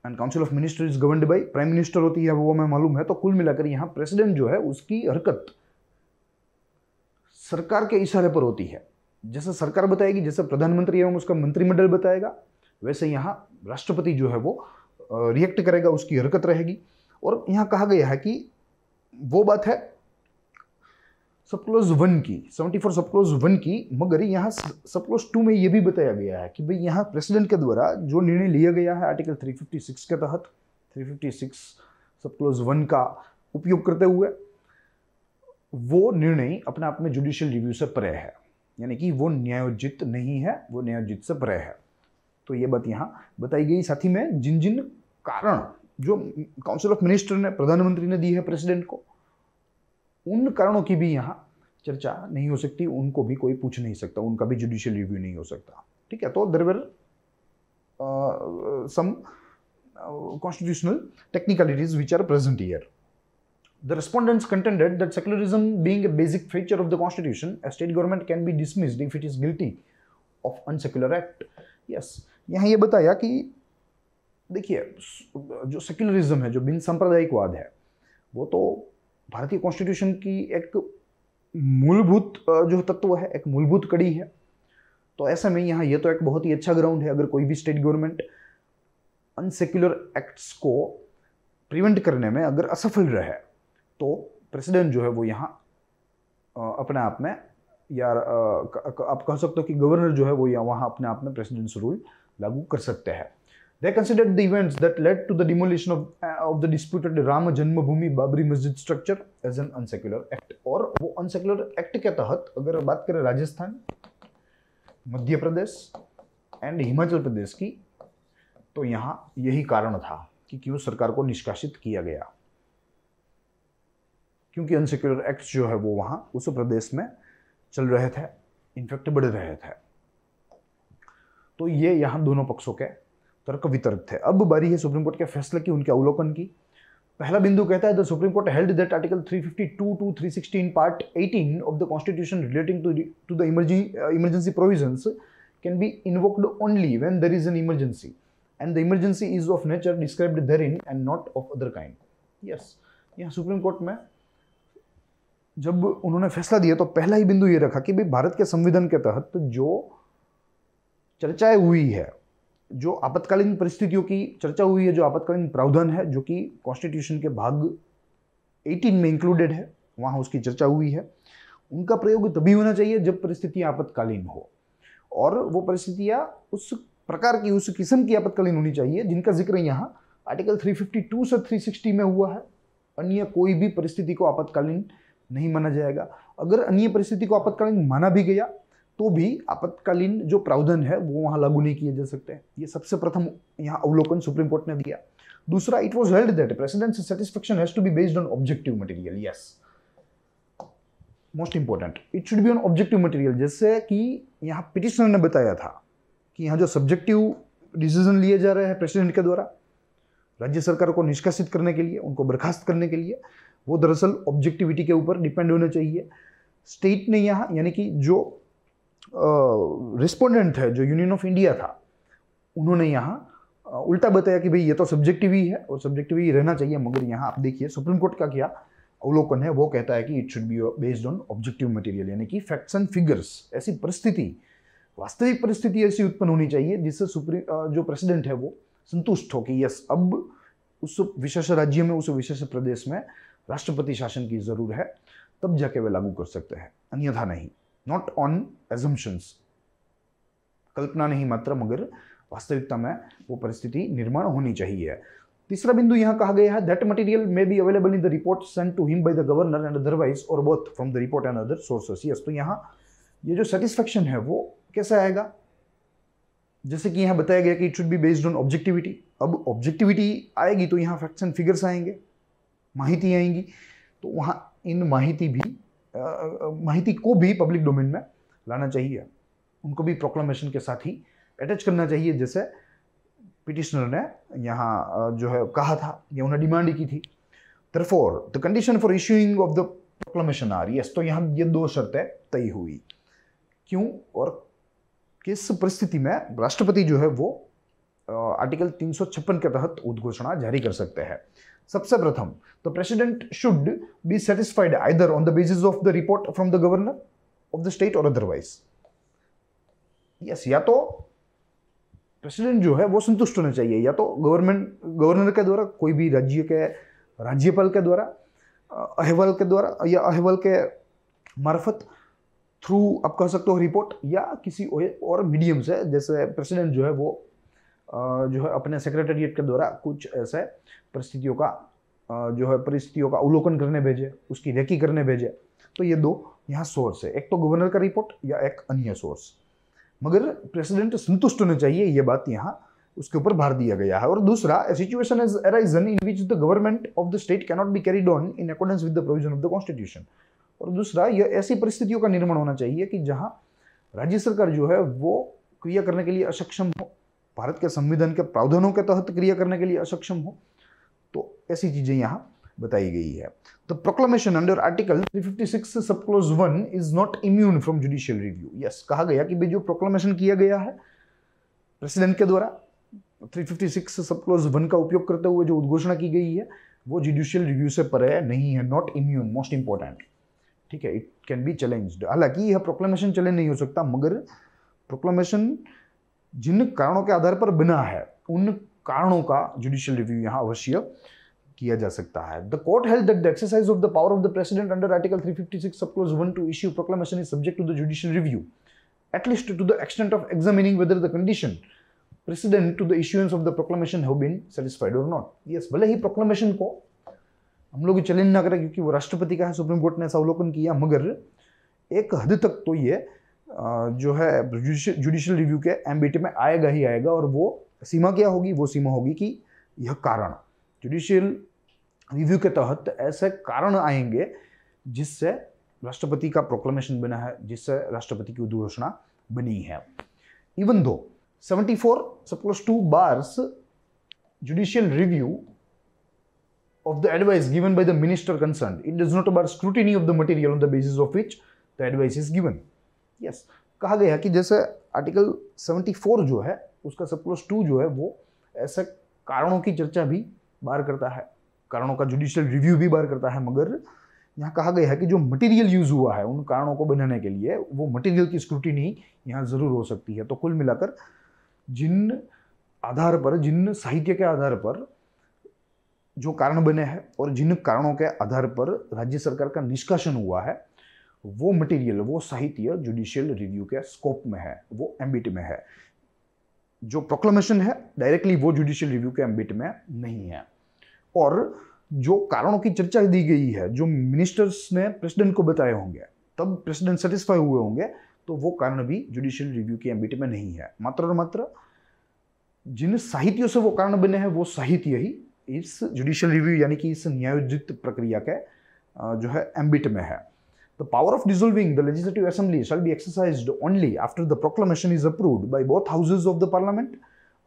and council of minister is governed by prime minister होती है वो हमें मालूम है तो कुल मिलाकर यहाँ प्रेसिडेंट जो है उसकी हरकत सरकार के इशारे पर होती है जैसा सरकार बताएगी जैसे प्रधानमंत्री एवं उसका मंत्रिमंडल बताएगा वैसे यहाँ राष्ट्रपति जो है वो रिएक्ट करेगा उसकी हरकत रहेगी और यहाँ कहा गया है कि वो बात है सब क्लोज वन की seventy four sub clause one की मगर यहाँ सब क्लोज टू में ये भी बताया गया है कि भाई यहाँ प्रेसिडेंट के द्वारा जो निर्णय लिया गया है आर्टिकल 356 के तहत 356 सब क्लोज वन का उपयोग करते हुए वो निर्णय अपने आप में जुडिशियल रिव्यू से परे है यानी कि वो न्यायोजित नहीं है वो न्यायोजित से परे है तो ये बात यहाँ बताई गई साथ ही में जिन जिन कारण जो काउंसिल ऑफ मिनिस्टर ने प्रधानमंत्री ने दी है प्रेसिडेंट को उन कारणों की भी यहाँ चर्चा नहीं हो सकती उनको भी कोई पूछ नहीं सकता उनका भी जुडिशियल रिव्यू नहीं हो सकता ठीक है तो there were some constitutional technicalities which are present here the respondents contended that secularism being basic feature of the constitution state government can be dismissed if it is guilty of unsecular act yes यहाँ ये बताया कि देखिए जो secularism है जो बिन सांप्रदायिकवाद है वो तो भारतीय कॉन्स्टिट्यूशन की एक मूलभूत जो तत्व है एक मूलभूत कड़ी है तो ऐसे में यहाँ ये तो एक बहुत ही अच्छा ग्राउंड है अगर कोई भी स्टेट गवर्नमेंट अनसेक्युलर एक्ट्स को प्रिवेंट करने में अगर असफल रहे तो प्रेसिडेंट जो है वो यहाँ अपने आप में या आप कह सकते हो कि गवर्नर जो है वो यहाँ वहाँ अपने आप में प्रेसिडेंस रूल लागू कर सकते हैं They considered the events that led to the demolition of, uh, of the disputed Ram Janmabhoomi Babri Masjid structure as an unsecular act. और वो unsecular act के तहत अगर बात करें राजस्थान मध्य प्रदेश एंड हिमाचल प्रदेश की तो यहाँ यही कारण था कि क्यों सरकार को निष्कासित किया गया क्योंकि अनसेक्युलर एक्ट जो है वो वहाँ उस प्रदेश में चल रहे थे इनफेक्ट बढ़ रहे थे तो ये यहाँ दोनों पक्षों के तर्क वितर्क थे अब बारी है सुप्रीम कोर्ट के फैसले की उनके अवलोकन की पहला बिंदु कहता है the supreme court held that article 352 to 360 in part 18 of the constitution relating to to the emergency provisions can be invoked only when there is an emergency and the emergency is of nature described therein and not of other kind yes यहाँ supreme court में जब उन्होंने फैसला दिया तो पहला ही बिंदु ये रखा कि भाई भारत के संविधान के तहत जो चर्चाएं हुई है जो आपत्कालीन परिस्थितियों की चर्चा हुई है जो आपत्कालीन प्रावधान है जो कि कॉन्स्टिट्यूशन के भाग 18 में इंक्लूडेड है वहाँ उसकी चर्चा हुई है उनका प्रयोग तभी होना चाहिए जब परिस्थितियाँ आपत्कालीन हो और वो परिस्थितियाँ उस प्रकार की उस किस्म की आपत्कालीन होनी चाहिए जिनका जिक्र यहाँ आर्टिकल 352 से थ्री में हुआ है अन्य कोई भी परिस्थिति को आपातकालीन नहीं माना जाएगा अगर अन्य परिस्थिति को आपत्कालीन माना भी गया तो भी आपातकालीन जो प्रावधान है वो वहां लागू नहीं किए जा सकते ये सबसे प्रथम यहाँ अवलोकन सुप्रीम कोर्ट ने दिया दूसरा it was held that president satisfaction has to be based on objective material yes most important it should be on objective material जैसे कि यहाँ पिटिशनर ने बताया था कि यहाँ जो सब्जेक्टिव डिसीजन लिए जा रहे हैं प्रेसिडेंट के द्वारा राज्य सरकार को निष्कासित करने के लिए उनको बर्खास्त करने के लिए वो दरअसल ऑब्जेक्टिविटी के ऊपर डिपेंड होना चाहिए स्टेट ने यहाँ यानी कि जो रिस्पोंडेंट है जो यूनियन ऑफ इंडिया था उन्होंने यहाँ उल्टा बताया कि भाई ये तो सब्जेक्टिव ही है और सब्जेक्टिव ही रहना चाहिए मगर यहाँ आप देखिए सुप्रीम कोर्ट का क्या अवलोकन है वो कहता है कि it should be based on objective material यानी कि फैक्ट्स एंड फिगर्स ऐसी परिस्थिति वास्तविक परिस्थिति ऐसी उत्पन्न होनी चाहिए जिससे सुप्रीम जो प्रेसिडेंट है वो संतुष्ट हो कि यस अब उस विशेष राज्य में उस विशेष प्रदेश में राष्ट्रपति शासन की जरूर है तब जाके वे लागू कर सकते हैं अन्यथा नहीं नॉट ऑन एजम्पन्स कल्पना नहीं मात्र मगर वास्तविकता में वो परिस्थिति निर्माण होनी चाहिए तीसरा बिंदु यहाँ कहा गया है that material may be available in the report send to him by the governor and otherwise और both from the report and other sources yes तो यहाँ ये जो सेटिस्फेक्शन है वो कैसे आएगा जैसे कि यहाँ बताया गया कि it should be based on objectivity अब ऑब्जेक्टिविटी आएगी तो यहाँ फैक्ट्स एंड फिगर्स आएंगे माहिती आएंगी तो वहाँ इन माहिती भी माहिती को भी पब्लिक डोमेन में लाना चाहिए उनको भी प्रोक्लामेशन के साथ ही अटैच करना चाहिए जैसे पिटिशनर ने यहाँ जो है कहा था या उन्हें डिमांड की थी therefore the condition for issuing of the proclamation are yes तो यहाँ ये दो शर्तें तय हुई क्यों और किस परिस्थिति में राष्ट्रपति जो है वो आर्टिकल तीन के तहत उद्घोषणा जारी कर सकते हैं सबसे प्रथम the president should be satisfied either on the basis of the report from the governor of the state और अदरवाइज यस या तो प्रेसिडेंट जो है वो संतुष्ट होना चाहिए या तो गवर्नमेंट गवर्नर के द्वारा कोई भी राज्य के राज्यपाल के द्वारा अहवाल के द्वारा या अहवाल के मार्फत थ्रू आप कह सकते हो रिपोर्ट या किसी और मीडियम से जैसे प्रेसिडेंट जो है वो जो है अपने सेक्रेटेरिएट के द्वारा कुछ ऐसे परिस्थितियों का जो है परिस्थितियों का अवलोकन करने भेजे उसकी रेकी करने भेजे तो ये दो यहाँ सोर्स है एक तो गवर्नर का रिपोर्ट या एक अन्य सोर्स मगर प्रेसिडेंट संतुष्ट होने चाहिए ये बात यहाँ उसके ऊपर भार दिया गया है और दूसरा situation is arisen in which the government of the state cannot be carried on in accordance with the provision of the constitution और दूसरा यह ऐसी परिस्थितियों का निर्माण होना चाहिए कि जहाँ राज्य सरकार जो है वो क्रिया करने के लिए असक्षम हो भारत के संविधान के प्रावधानों के तहत क्रिया करने के लिए असक्षम हो तो ऐसी चीज़ें यहाँ बताई गई है the proclamation under article 356 sub clause one is not immune from judicial review yes कहा गया कि जो प्रोक्लेमेशन किया गया है प्रेसिडेंट के द्वारा 356 सब क्लोज वन का उपयोग करते हुए जो उद्घोषणा की गई है वो जुडिशियल रिव्यू से परे नहीं है नॉट इम्यून मोस्ट इंपॉर्टेंट ठीक है इट कैन बी चैलेंज हालांकि यह प्रोक्लेमेशन चैलेंज नहीं हो सकता मगर प्रोक्लेमेशन जिन कारणों के आधार पर बिना है उन कारणों का जुडिशियल रिव्यू यहां अवश्य किया जा सकता है the court held that the exercise of the power of the president under article 356 subclause 1 to issue proclamation is subject to the judicial review at least to the extent of examining whether the condition president to the the of the proclamation have been satisfied और not yes भले ही proclamation को हम लोग challenge ना करें क्योंकि वो राष्ट्रपति का है सुप्रीम कोर्ट ने ऐसा अवलोकन किया मगर एक हद तक तो ये जो है जुडिशियल रिव्यू के एमबीट में आएगा ही आएगा और वो सीमा क्या होगी वो सीमा होगी कि यह कारण जुडिशियल रिव्यू के तहत ऐसे कारण आएंगे जिससे राष्ट्रपति का प्रोक्लेमेशन बना है जिससे राष्ट्रपति की उद्घोषणा बनी है even though 74 four subclause two bars judicial review of the advice given by the minister concern it does not bar scrutiny of the material on the basis of which the advice is given yes कहा गया कि जैसे article 74 जो है उसका सब close to जो है वो ऐसे कारणों की चर्चा भी बार करता है कारणों का जुडिशियल रिव्यू भी बार करता है मगर यहाँ कहा गया है कि जो मटेरियल यूज हुआ है उन कारणों को बनाने के लिए वो मटेरियल की स्क्रूटिनी यहाँ ज़रूर हो सकती है तो कुल मिलाकर जिन आधार पर जिन साहित्य के आधार पर जो कारण बने हैं और जिन कारणों के आधार पर राज्य सरकार का निष्कासन हुआ है वो मटेरियल वो साहित्य जुडिशियल रिव्यू के स्कोप में है वो एम्बिट में है जो प्रोक्लेमेशन है डायरेक्टली वो जुडिशियल रिव्यू के एम्बिट में नहीं है और जो कारणों की चर्चा दी गई है जो मिनिस्टर्स ने प्रेसिडेंट को बताए होंगे तब प्रेसिडेंट सेटिस्फाई हुए होंगे तो वो कारण भी जुडिशियल रिव्यू के एम्बिट में नहीं है मात्र और मात्र जिन साहित्यों से वो कारण बने हैं वो साहित्य ही इस जुडिशियल रिव्यू यानी कि इस न्यायोजित प्रक्रिया के जो है एम्बिट में है The power of dissolving the Legislative Assembly shall be exercised only after the proclamation is approved by both houses of the Parliament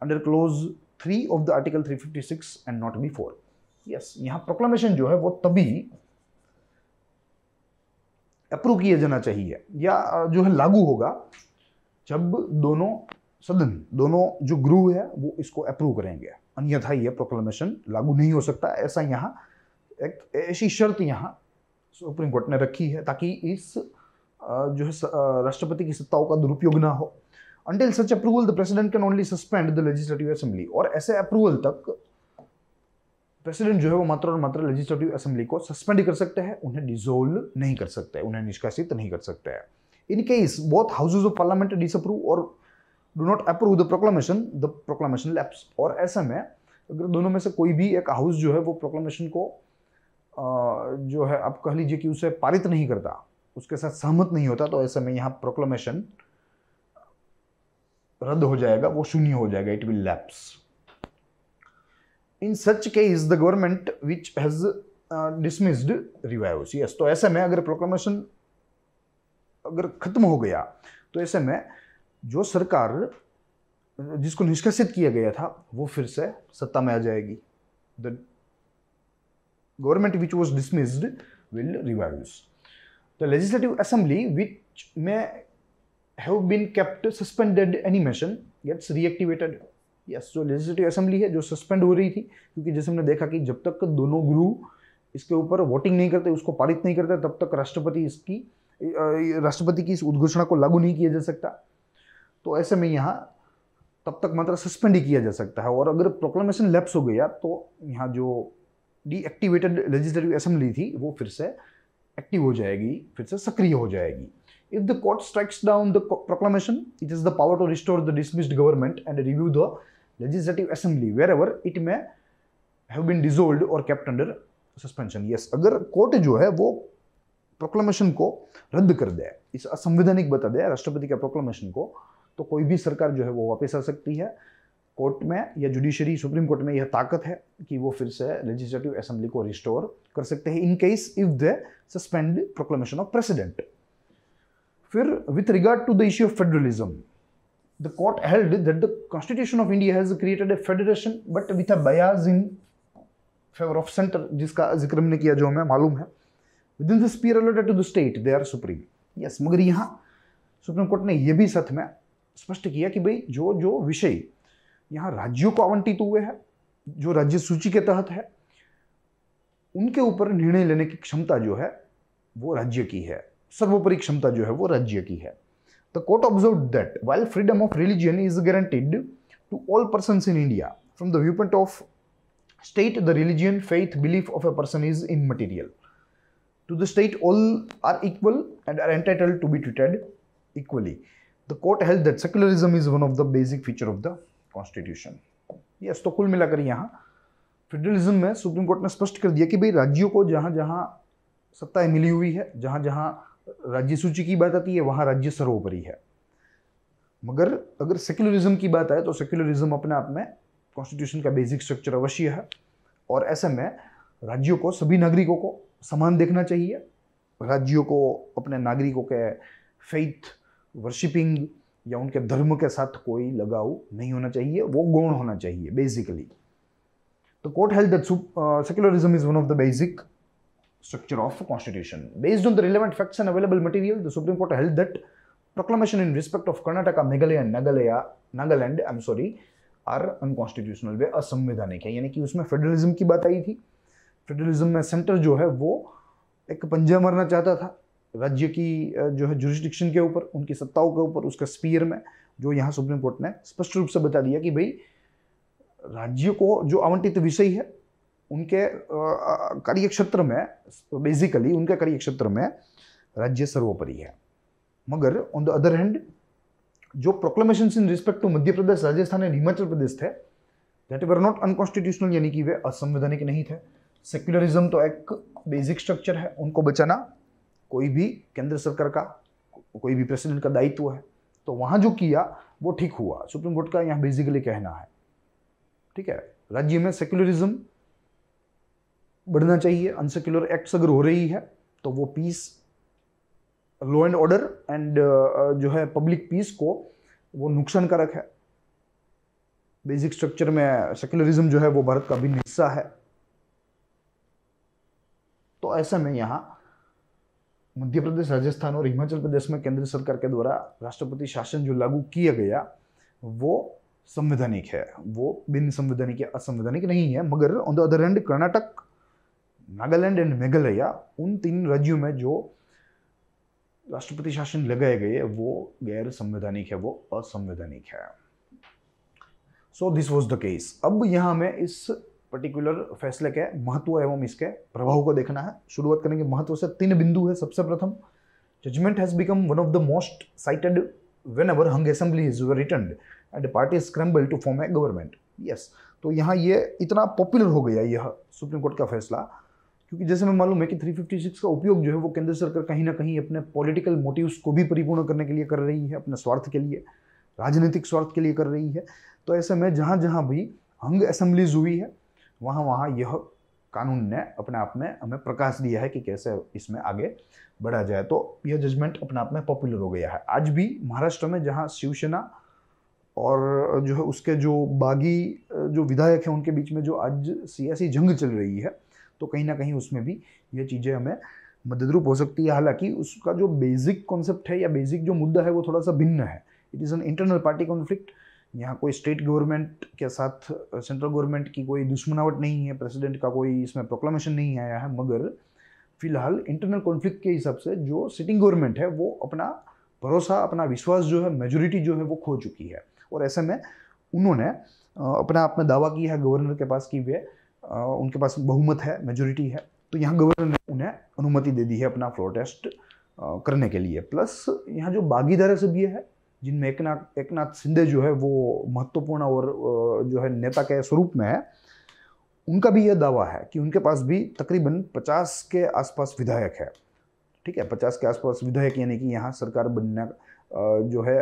under clause 3 of the Article 356 and not before. yes, यहाँ proclamation जो है वो तभी approve किया जाना चाहिए या जो है लागू होगा जब दोनों सदन दोनों जो ग्रुह है वो इसको अप्रूव करेंगे अन्यथा ये प्रोक्लामेशन लागू नहीं हो सकता ऐसा यहाँ एक ऐसी शर्त यहाँ सुप्रीम कोर्ट ने रखी है ताकि इस जो है राष्ट्रपति की सत्ताओं का दुरुपयोग ना हो until such approval the president can only suspend the legislative assembly और ऐसे अप्रूवल तक प्रेसिडेंट जो है वो मात्र और मात्र लेजिस्लेटिव असेंबली को सस्पेंड कर सकते हैं उन्हें डिजोल्व नहीं कर सकते उन्हें निष्कासित नहीं कर सकते हैं in case both houses of parliament disapprove और do not approve the proclamation the proclamation lapse और ऐसे में अगर दोनों में से कोई भी एक हाउस जो है वो प्रोक्लामेशन को जो है आप कह लीजिए कि उसे पारित नहीं करता उसके साथ सहमत नहीं होता तो ऐसे में यहाँ प्रोक्लोमेशन रद्द हो जाएगा वो शून्य हो जाएगा it will lapse in such case the government which has dismissed revives yes तो ऐसे में अगर प्रोक्लोमेशन अगर खत्म हो गया तो ऐसे में जो सरकार जिसको निष्कासित किया गया था वो फिर से सत्ता में आ जाएगी the government which was dismissed will revive The Legislative Assembly which may have been kept suspended animation gets reactivated. Yes जो लेजिस्लेटिव असेंबली है जो सस्पेंड हो रही थी क्योंकि जैसे हमने देखा कि जब तक दोनों गुरु इसके ऊपर वोटिंग नहीं करते उसको पारित नहीं करते तब तक राष्ट्रपति इसकी राष्ट्रपति की इस उद्घोषणा को लागू नहीं किया जा सकता तो ऐसे में यहाँ तब तक मात्र सस्पेंड ही किया जा सकता है और अगर प्रोक्लामेशन लैप्स हो गया तो यहाँ जो डीएक्टिवेटेड लेजिस्लेटिव असेंबली थी वो फिर से एक्टिव हो जाएगी फिर से सक्रिय हो जाएगी if the court strikes down the proclamation it is the power to restore the dismissed government and review the legislative assembly wherever it may have been dissolved और कैप्ट अंडर सस्पेंशन यस अगर court जो है वो proclamation को रद्द कर दे इस असंवैधानिक बता दे राष्ट्रपति के प्रोक्लामेशन को तो कोई भी सरकार जो है वो वापस आ सकती है कोर्ट में या जुडिशरी सुप्रीम कोर्ट में यह ताकत है कि वो फिर से लेजिस्लेटिव असेंबली को रिस्टोर कर सकते हैं in case if they suspend proclamation of president फिर with regard to the issue of federalism the court held that the constitution of India has created a federation but with a bias in favour of centre जिसका जिक्र हमने किया जो हमें मालूम है within this sphere allotted to the state they are supreme yes मगर यहाँ सुप्रीम कोर्ट ने यह भी सत्य में स्पष्ट किया कि भाई जो जो विषय यहाँ राज्यों को आवंटित हुए हैं जो राज्य सूची के तहत है उनके ऊपर निर्णय लेने की क्षमता जो है वो राज्य की है सर्वोपरि क्षमता जो है वो राज्य की है the court observe that while freedom of religion is guaranteed to all person in India from the view point of state the religion faith belief of a person is immaterial to the state all are equal and are entitled to be treated equally the court held that secularism is one of the basic feature of the constitution yes तो कुल मिलाकर यहाँ federalism में supreme court ने स्पष्ट कर दिया कि भाई राज्यों को जहाँ जहाँ सत्ताएं मिली हुई है जहाँ जहाँ राज्य सूची की बात आती है वहाँ राज्य सर्वोपरि है मगर अगर सेक्युलरिज्म की बात आए तो सेक्युलरिज्म अपने आप में कॉन्स्टिट्यूशन का बेसिक स्ट्रक्चर अवश्य है और ऐसे में राज्यों को सभी नागरिकों को समान देखना चाहिए राज्यों को अपने नागरिकों के फेथ वर्शिपिंग या उनके धर्म के साथ कोई लगाव नहीं होना चाहिए वो गौण होना चाहिए बेसिकली तो court held that secularism is one of the basic structure of constitution based on the relevant facts and available material the supreme court held that proclamation in respect of Karnataka Meghalaya नगालय Nagaland I am sorry are unconstitutional वे असंवैधानिक है यानी कि उसमें federalism की बात आई थी फेडरलिज्म में सेंटर जो है वो एक पंजे मरना चाहता था राज्य की जो है जुरिस्डिक्शन के ऊपर उनकी सत्ताओं के ऊपर उसका स्पीयर में जो यहाँ सुप्रीम कोर्ट ने स्पष्ट रूप से बता दिया कि भाई राज्य को जो आवंटित विषय है उनके कार्यक्षेत्र में बेसिकली उनके कार्यक्षेत्र में राज्य सर्वोपरि है मगर ऑन द अदर हैंड जो proclamation in respect to Madhya Pradesh Rajasthan and Himachal Pradesh थे दैट वर नॉट अनकॉन्स्टिट्यूशनल यानी कि वे असंवैधानिक नहीं थे सेक्युलरिज्म तो एक बेसिक स्ट्रक्चर है उनको बचाना कोई भी केंद्र सरकार का कोई भी प्रेसिडेंट का दायित्व है तो वहाँ जो किया वो ठीक हुआ सुप्रीम कोर्ट का यहाँ बेसिकली कहना है ठीक है राज्य में सेक्युलरिज्म बढ़ना चाहिए अनसेक्युलर एक्ट्स अगर हो रही है तो वो peace law and order and जो है पब्लिक पीस को वो नुकसानकारक है बेसिक स्ट्रक्चर में सेक्युलरिज्म जो है वो भारत का अभिन्न हिस्सा है तो ऐसा में यहाँ मध्य प्रदेश राजस्थान और हिमाचल प्रदेश में केंद्र सरकार के द्वारा राष्ट्रपति शासन जो लागू किया गया वो संवैधानिक है वो बिन संवैधानिक या असंवैधानिक नहीं है मगर on the other hand Karnataka Nagaland and Meghalaya उन तीन राज्यों में जो राष्ट्रपति शासन लगाए गए वो गैर संवैधानिक है वो असंवैधानिक है so this was the case अब यहाँ मैं इस पर्टिकुलर फैसले के महत्व एवं इसके प्रभाव को देखना है शुरुआत करेंगे महत्व से तीन बिंदु है सबसे प्रथम judgment has become one of the most cited whenever hung assembly is return and party scramble to form a government yes तो यहाँ ये इतना पॉपुलर हो गया यह सुप्रीम कोर्ट का फैसला क्योंकि जैसे मैं मालूम है कि 356 का उपयोग जो है वो केंद्र सरकार कहीं ना कहीं अपने पॉलिटिकल मोटिव्स को भी परिपूर्ण करने के लिए कर रही है अपने स्वार्थ के लिए राजनीतिक स्वार्थ के लिए कर रही है तो ऐसे में जहाँ जहाँ भी हंग असेंबलीज हुई है वहाँ वहाँ यह कानून ने अपने आप में हमें प्रकाश दिया है कि कैसे इसमें आगे बढ़ा जाए तो यह जजमेंट अपने आप में पॉपुलर हो गया है आज भी महाराष्ट्र में जहाँ शिवसेना और जो है उसके जो बागी जो विधायक हैं उनके बीच में जो आज सियासी जंग चल रही है तो कहीं ना कहीं उसमें भी ये चीज़ें हमें मददरूप हो सकती है हालांकि उसका जो बेसिक कॉन्सेप्ट है या बेसिक जो मुद्दा है वो थोड़ा सा भिन्न है it is an internal party conflict यहाँ कोई स्टेट गवर्नमेंट के साथ सेंट्रल गवर्नमेंट की कोई दुश्मनावट नहीं है प्रेसिडेंट का कोई इसमें प्रोक्लामेशन नहीं आया है मगर फिलहाल इंटरनल कॉन्फ्लिक्ट के हिसाब से जो सिटिंग गवर्नमेंट है वो अपना भरोसा अपना विश्वास जो है मेजोरिटी जो है वो खो चुकी है और ऐसे में उन्होंने अपना अपना दावा किया है गवर्नर के पास कि वे उनके पास बहुमत है मेजोरिटी है तो यहाँ गवर्नर ने उन्हें अनुमति दे दी है अपना फ्लोर टेस्ट करने के लिए प्लस यहाँ जो बागीदार सभी है जिनमें एक नाथ एक नाथ शिंदे जो है वो महत्वपूर्ण और जो है नेता के स्वरूप में है उनका भी यह दावा है कि उनके पास भी तकरीबन 50 के आसपास विधायक है ठीक है 50 के आसपास विधायक यानी कि यहाँ सरकार बनना जो है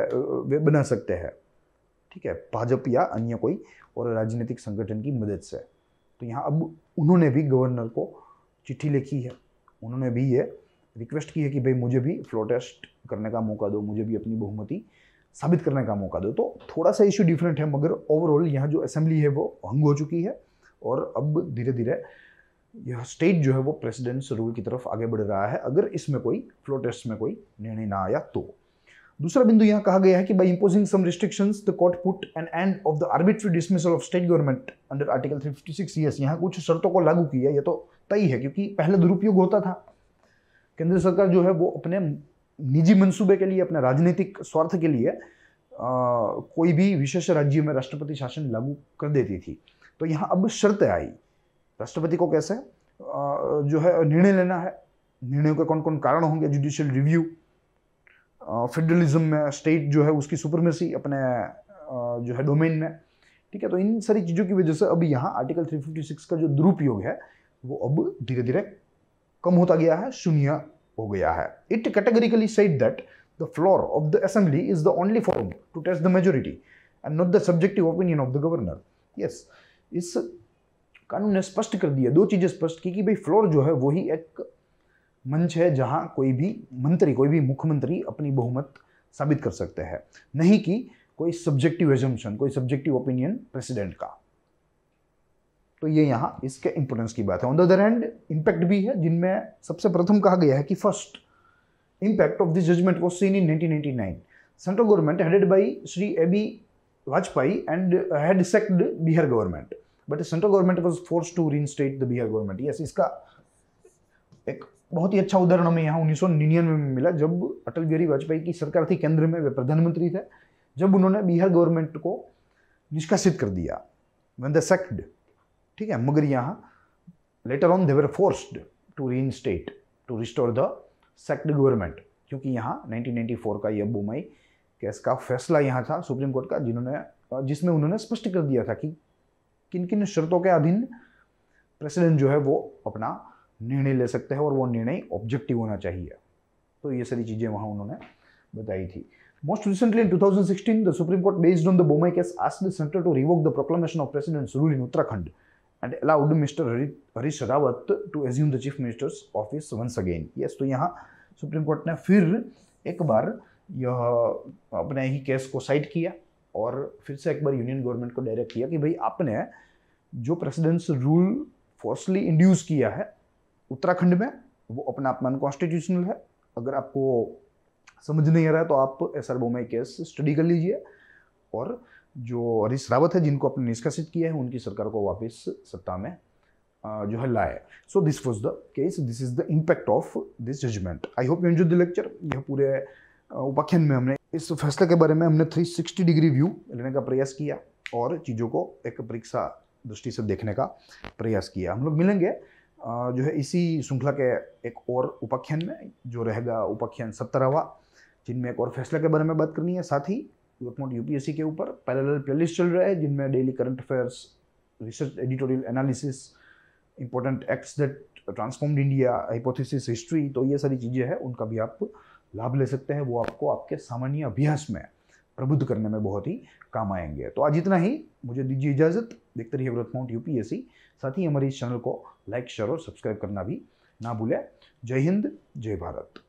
वे बना सकते हैं ठीक है भाजपा या अन्य कोई और राजनीतिक संगठन की मदद से तो यहाँ अब उन्होंने भी गवर्नर को चिट्ठी लिखी है उन्होंने भी ये रिक्वेस्ट की है कि भाई मुझे भी फ्लोटेस्ट करने का मौका दो मुझे भी अपनी बहुमति साबित करने का मौका दो तो थोड़ा सा इश्यू डिफरेंट है मगर ओवरऑल यहाँ जो असेंबली है वो भंग हो चुकी है और अब धीरे धीरे यह स्टेट जो है वो प्रेसिडेंट्स रूल की तरफ आगे बढ़ रहा है अगर इसमें कोई फ्लो टेस्ट में कोई निर्णय ना आया तो दूसरा बिंदु यहाँ कहा गया है कि by imposing some restrictions the court put an end of the arbitrary dismissal of state government under article 356 six यहाँ कुछ शर्तों को लागू किया यह तो तय है क्योंकि पहले दुरुपयोग होता था केंद्र सरकार जो है वो अपने निजी मंसूबे के लिए अपने राजनीतिक स्वार्थ के लिए आ, कोई भी विशेष राज्य में राष्ट्रपति शासन लागू कर देती थी तो यहाँ अब शर्तें आई राष्ट्रपति को कैसे आ, जो है निर्णय लेना है निर्णयों के कौन कौन कारण होंगे जुडिशियल रिव्यू फेडरलिज्म में स्टेट जो है उसकी सुप्रीमेसी अपने आ, जो है डोमेन में ठीक है तो इन सारी चीज़ों की वजह से अब यहाँ आर्टिकल 356 का जो दुरुपयोग है वो अब धीरे धीरे कम होता गया है शून्य हो गया है it categorically said that the floor of the assembly is the only form to test the majority and not the subjective opinion of the governor yes इस कानून ने स्पष्ट कर दिया दो चीज़ें स्पष्ट की कि भाई फ्लोर जो है वही एक मंच है जहां कोई भी मंत्री कोई भी मुख्यमंत्री अपनी बहुमत साबित कर सकते हैं नहीं कि कोई सब्जेक्टिव एजम्पन कोई सब्जेक्टिव ओपिनियन प्रेसिडेंट का तो ये यहाँ इसके इंपोर्टेंस की बात है on the other hand impact भी है जिनमें सबसे प्रथम कहा गया है कि first impact of this judgment was seen in nineteen central government headed by Shri A B Vajpayee and had sacked Bihar government but central government was force to reinstate the Bihar government yes इसका एक बहुत ही अच्छा उदाहरण हमें यहाँ उन्नीस सौ निन्यानवे में मिला जब अटल बिहारी वाजपेयी की सरकार थी केंद्र में वे प्रधानमंत्री थे जब उन्होंने बिहार गवर्नमेंट को निष्कासित कर दिया वन द सेक्ड ठीक है मगर यहाँ later on they were forced to restate to restore the sacked government क्योंकि यहाँ 1994 का यह बुमई केस का फैसला यहाँ था सुप्रीम कोर्ट का जिन्होंने जिसमें उन्होंने स्पष्ट कर दिया था कि किन किन शर्तों के अधीन प्रेसिडेंट जो है वो अपना निर्णय ले सकते हैं और वो निर्णय ऑब्जेक्टिव होना चाहिए तो ये सारी चीज़ें वहाँ उन्होंने बताई थी most recently in 2016, sixteen the supreme court based the Bombay case, asked the Senator to revoke the proclamation of President Surul in Uttarakhand and allowed Mr. Harish Rawat to assume the chief minister's office once again. Yes, तो यहाँ supreme court ने फिर एक बार यह अपने ही case को side किया और फिर से एक बार यूनियन गवर्नमेंट को डायरेक्ट किया कि भाई आपने जो प्रेसिडेंस रूल फोर्सली इंड्यूस किया है उत्तराखंड में वो अपना आप में अनकॉन्स्टिट्यूशनल है अगर आपको समझ नहीं आ रहा है तो आप S R Bommai case study कर लीजिए और जो हरीश रावत है जिनको अपने निष्कासित किया है उनकी सरकार को वापस सत्ता में जो है लाए so this was the case this is the impact of this judgment I hope you enjoy the lecture यह पूरे उपाख्यान में हमने इस फैसले के बारे में हमने 360 डिग्री व्यू लेने का प्रयास किया और चीज़ों को एक परीक्षा दृष्टि से देखने का प्रयास किया हम लोग मिलेंगे जो है इसी श्रृंखला के एक और उपाख्यान में जो रहेगा उपाख्यान सत्तरवा जिनमें एक और फैसले के बारे में बात करनी है साथ ही वर्क नॉट यूपीएससी के ऊपर प्ले लिस्ट चल रहा है जिनमें daily current affairs research editorial analysis important acts that transformed India hypothesis history तो ये सारी चीज़ें हैं उनका भी आप लाभ ले सकते हैं वो आपको आपके सामान्य अभ्यास में प्रबुद्ध करने में बहुत ही काम आएंगे तो आज इतना ही मुझे दीजिए इजाज़त देखते रहिए व्रत माउंट यूपीएससी साथ ही हमारे इस चैनल को लाइक शेयर और सब्सक्राइब करना भी ना भूलें जय हिंद जय भारत